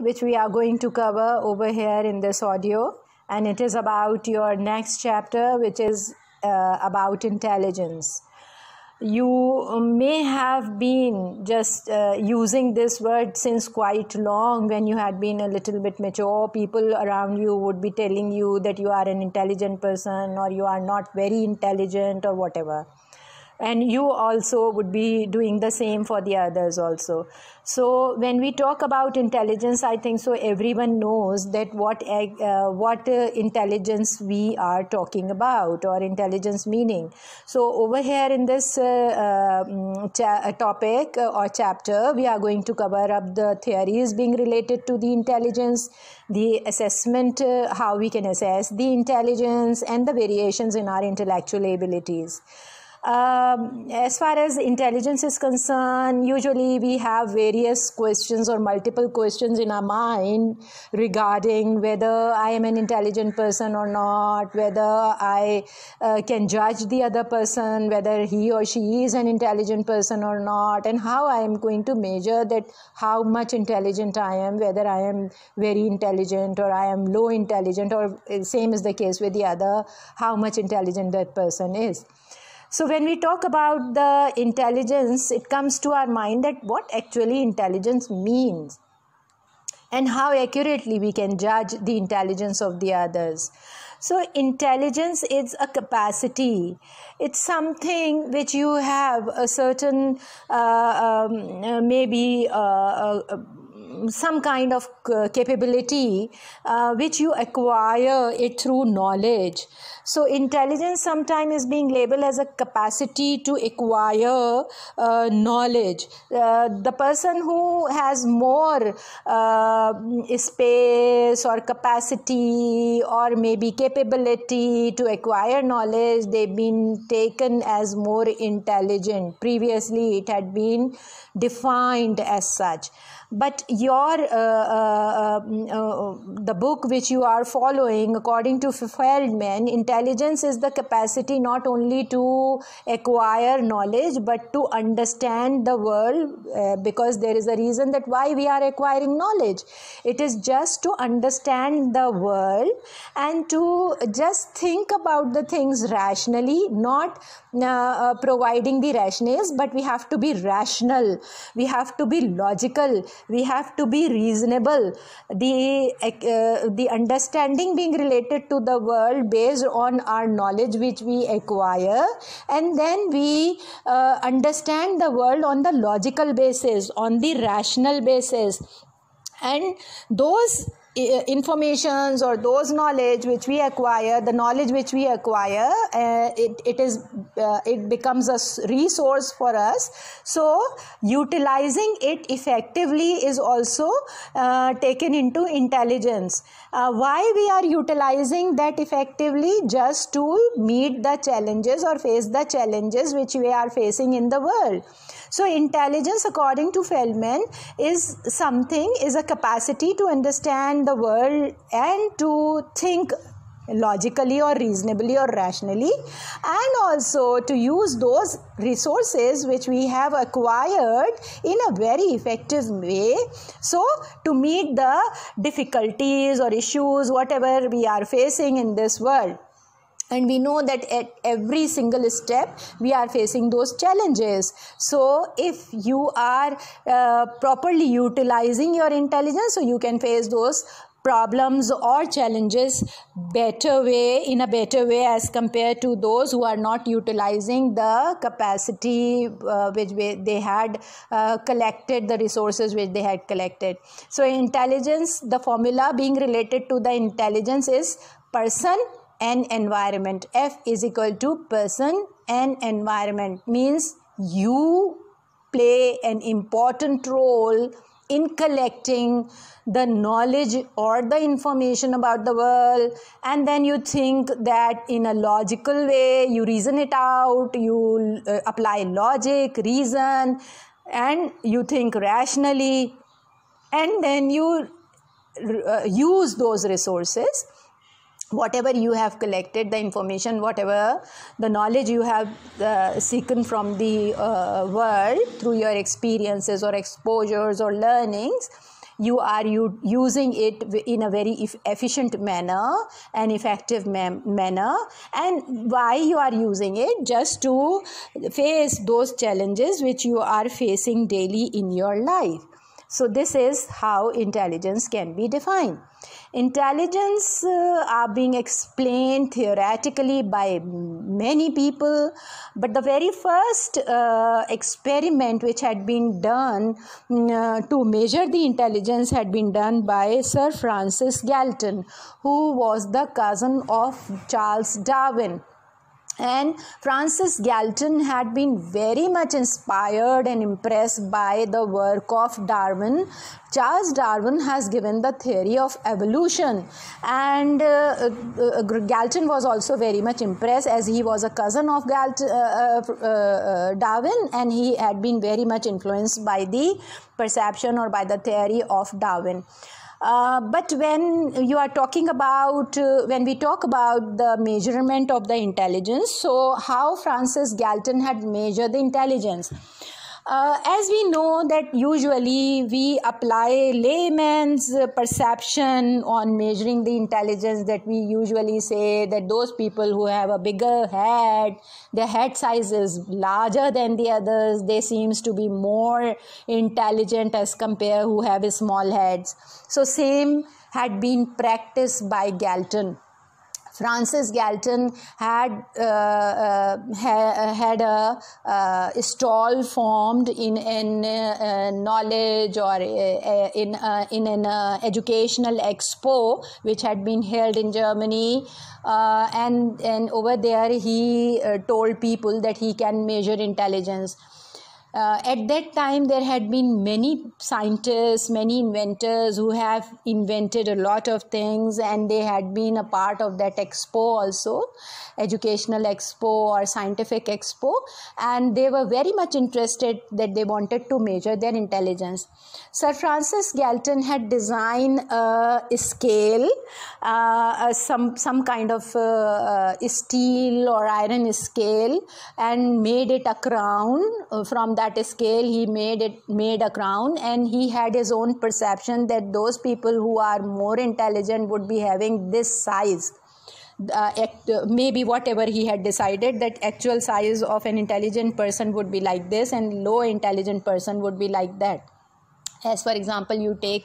which we are going to cover over here in this audio and it is about your next chapter which is uh, about intelligence you may have been just uh, using this word since quite long when you had been a little bit mature people around you would be telling you that you are an intelligent person or you are not very intelligent or whatever and you also would be doing the same for the others also so when we talk about intelligence i think so everyone knows that what uh, what uh, intelligence we are talking about or intelligence meaning so over here in this uh, um, uh topic uh, or chapter we are going to cover up the theories being related to the intelligence the assessment uh, how we can assess the intelligence and the variations in our intellectual abilities um, as far as intelligence is concerned, usually we have various questions or multiple questions in our mind regarding whether I am an intelligent person or not, whether I uh, can judge the other person, whether he or she is an intelligent person or not, and how I am going to measure that how much intelligent I am, whether I am very intelligent or I am low intelligent, or uh, same is the case with the other, how much intelligent that person is. So, when we talk about the intelligence, it comes to our mind that what actually intelligence means and how accurately we can judge the intelligence of the others. So, intelligence is a capacity. It's something which you have a certain, uh, um, uh, maybe uh, uh, some kind of uh, capability uh, which you acquire it through knowledge so intelligence sometimes is being labeled as a capacity to acquire uh, knowledge uh, the person who has more uh, space or capacity or maybe capability to acquire knowledge they've been taken as more intelligent previously it had been defined as such but your your uh, uh, uh, mm, the book which you are following according to feldman intelligence is the capacity not only to acquire knowledge but to understand the world because there is a reason that why we are acquiring knowledge it is just to understand the world and to just think about the things rationally not uh, uh, providing the rationales but we have to be rational we have to be logical we have to to be reasonable. The, uh, the understanding being related to the world based on our knowledge which we acquire, and then we uh, understand the world on the logical basis, on the rational basis. And those informations or those knowledge which we acquire the knowledge which we acquire uh, it, it is uh, it becomes a resource for us so utilizing it effectively is also uh, taken into intelligence uh, why we are utilizing that effectively just to meet the challenges or face the challenges which we are facing in the world so intelligence according to feldman is something is a capacity to understand in the world and to think logically or reasonably or rationally and also to use those resources which we have acquired in a very effective way so to meet the difficulties or issues whatever we are facing in this world and we know that at every single step we are facing those challenges so if you are uh, properly utilizing your intelligence so you can face those problems or challenges better way in a better way as compared to those who are not utilizing the capacity uh, which they had uh, collected the resources which they had collected so intelligence the formula being related to the intelligence is person and environment f is equal to person and environment means you play an important role in collecting the knowledge or the information about the world and then you think that in a logical way you reason it out you uh, apply logic reason and you think rationally and then you uh, use those resources whatever you have collected the information whatever the knowledge you have uh, seeken from the uh, world through your experiences or exposures or learnings you are u- using it in a very e- efficient manner and effective manner and why you are using it just to face those challenges which you are facing daily in your life so this is how intelligence can be defined intelligence uh, are being explained theoretically by many people but the very first uh, experiment which had been done mm, uh, to measure the intelligence had been done by sir francis galton who was the cousin of charles darwin and Francis Galton had been very much inspired and impressed by the work of Darwin. Charles Darwin has given the theory of evolution, and uh, uh, uh Galton was also very much impressed as he was a cousin of uh, uh, uh, Darwin and he had been very much influenced by the perception or by the theory of Darwin. Uh, but when you are talking about, uh, when we talk about the measurement of the intelligence, so how Francis Galton had measured the intelligence. Uh, as we know that usually we apply layman's perception on measuring the intelligence that we usually say that those people who have a bigger head their head size is larger than the others they seems to be more intelligent as compare who have small heads so same had been practiced by galton Francis Galton had uh, uh had a, uh, stall formed in an uh, knowledge or in in an educational expo which had been held in Germany, and and over there he told people that he can measure intelligence uh, at that time there had been many scientists many inventors who have invented a lot of things and they had been a part of that expo also educational expo or scientific expo and they were very much interested that they wanted to measure their intelligence sir francis galton had designed a scale uh, some some kind of uh, uh, steel or iron scale and made it a crown uh, from that scale he made it made a crown and he had his own perception that those people who are more intelligent would be having this size uh, act, uh, maybe whatever he had decided that actual size of an intelligent person would be like this and low intelligent person would be like that as for example you take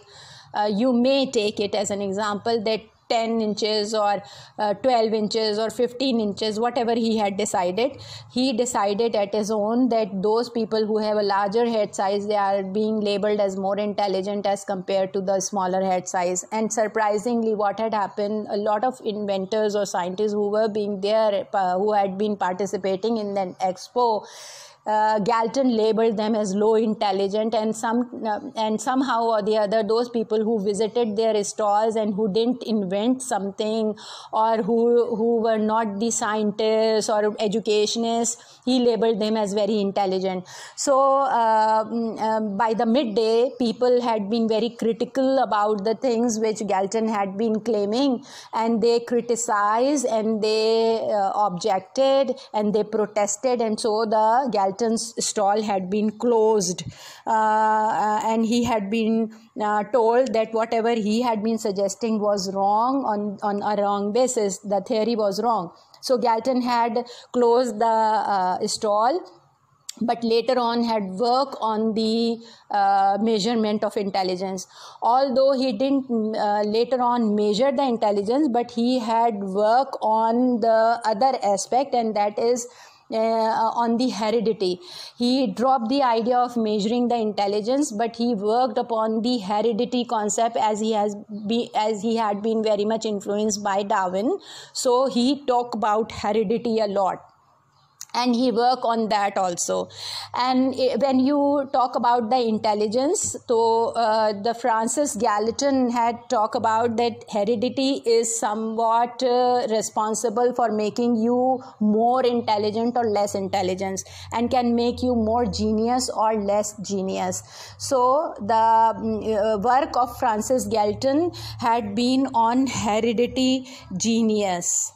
uh, you may take it as an example that 10 inches or uh, 12 inches or 15 inches whatever he had decided he decided at his own that those people who have a larger head size they are being labeled as more intelligent as compared to the smaller head size and surprisingly what had happened a lot of inventors or scientists who were being there uh, who had been participating in an expo uh, Galton labeled them as low intelligent, and some uh, and somehow or the other, those people who visited their stalls and who didn't invent something, or who who were not the scientists or educationists, he labeled them as very intelligent. So uh, um, by the midday, people had been very critical about the things which Galton had been claiming, and they criticized and they uh, objected and they protested, and so the Galton Cotton's stall had been closed, uh, and he had been uh, told that whatever he had been suggesting was wrong on, on a wrong basis. The theory was wrong. So Galton had closed the uh, stall but later on had work on the uh, measurement of intelligence although he didn't uh, later on measure the intelligence but he had work on the other aspect and that is uh, on the heredity. He dropped the idea of measuring the intelligence, but he worked upon the heredity concept as he has be as he had been very much influenced by Darwin. So he talked about heredity a lot and he work on that also and eh, when you talk about the intelligence so uh, the francis gallatin had talked about that heredity is somewhat uh, responsible for making you more intelligent or less intelligence and can make you more genius or less genius so the uh, work of francis gallatin had been on heredity genius